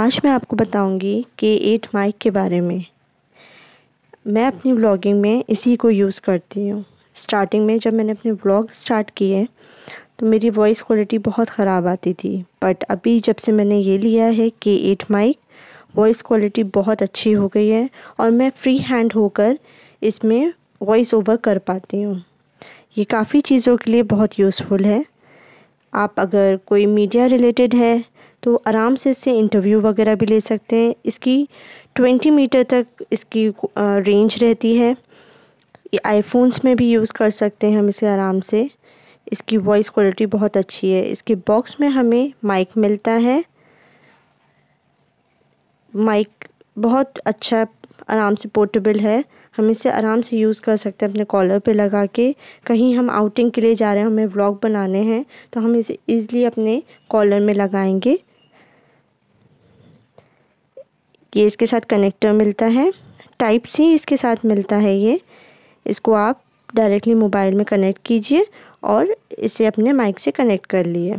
आज मैं आपको बताऊंगी के एट माइक के बारे में मैं अपनी ब्लॉगिंग में इसी को यूज़ करती हूँ स्टार्टिंग में जब मैंने अपने ब्लॉग स्टार्ट किए तो मेरी वॉइस क्वालिटी बहुत ख़राब आती थी बट अभी जब से मैंने ये लिया है के एट माइक वॉइस क्वालिटी बहुत अच्छी हो गई है और मैं फ्री हैंड होकर इसमें वॉइस ओवर कर पाती हूँ ये काफ़ी चीज़ों के लिए बहुत यूज़फुल है आप अगर कोई मीडिया रिलेटेड है तो आराम से इससे इंटरव्यू वगैरह भी ले सकते हैं इसकी ट्वेंटी मीटर तक इसकी रेंज रहती है आईफोन्स में भी यूज़ कर सकते हैं हम इसे आराम से इसकी वॉइस क्वालिटी बहुत अच्छी है इसके बॉक्स में हमें माइक मिलता है माइक बहुत अच्छा आराम से पोर्टेबल है हम इसे आराम से यूज़ कर सकते हैं अपने कॉलर पे लगा के कहीं हम आउटिंग के लिए जा रहे हैं हमें व्लॉग बनाने हैं तो हम इसे ईज़िली अपने कॉलर में लगाएंगे ये इसके साथ कनेक्टर मिलता है टाइप सी इसके साथ मिलता है ये इसको आप डायरेक्टली मोबाइल में कनेक्ट कीजिए और इसे अपने माइक से कनेक्ट कर लिए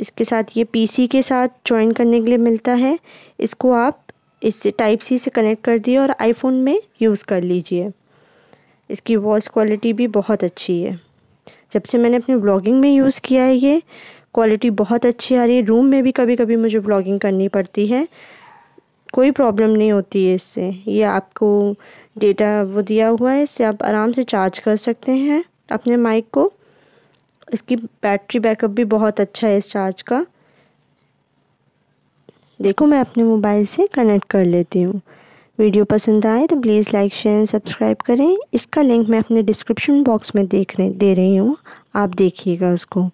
इसके साथ ये पीसी के साथ ज्वाइन करने के लिए मिलता है इसको आप इससे टाइप सी से कनेक्ट कर दिए और आईफोन में यूज़ कर लीजिए इसकी वॉइस क्वालिटी भी बहुत अच्छी है जब से मैंने अपनी ब्लॉगिंग में यूज़ किया है ये क्वालिटी बहुत अच्छी आ रही है रूम में भी कभी कभी मुझे ब्लॉगिंग करनी पड़ती है कोई प्रॉब्लम नहीं होती है इससे ये आपको डेटा वो दिया हुआ है इससे आप आराम से चार्ज कर सकते हैं अपने माइक को इसकी बैटरी बैकअप भी बहुत अच्छा है इस चार्ज का देखो मैं अपने मोबाइल से कनेक्ट कर लेती हूँ वीडियो पसंद आए तो please like share and subscribe करें इसका लिंक मैं अपने डिस्क्रिप्शन बॉक्स में देख रहे दे रही हूँ आप देखिएगा उसको